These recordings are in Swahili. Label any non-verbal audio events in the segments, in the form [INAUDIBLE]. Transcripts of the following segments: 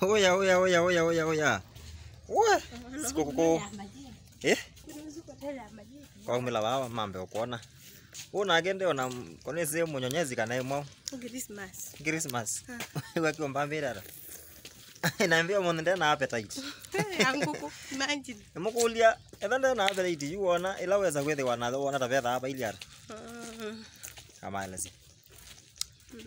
oya oya oya oya oya oya we siku kuko eh kwa umila wawa mambe ukuona una gende ona kone sie munyonyezi kana imwe oh, Christmas Christmas kwa ah. [LAUGHS] kiomba mbirara [LAUGHS] naambia mundu ndena appetite [LAUGHS] anguku imagine mukulia etha ndena appetite yu wona ila weza gwithiwa natho wona ta betha apa iliara amaelezi ah. mm.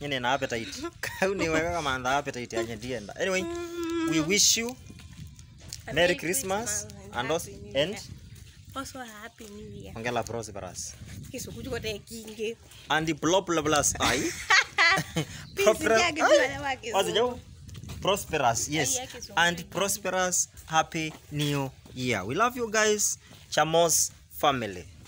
nyine [LAUGHS] na appetite kau ni wega kama ntha appetite anye ndienda anyway mm. we wish you a merry christmas and also, and also a happy new year ongela prosperous kisukujuko tekingi and blah blah blah ai [LAUGHS] prosperous yes and prosperous happy new year we love you guys chamos family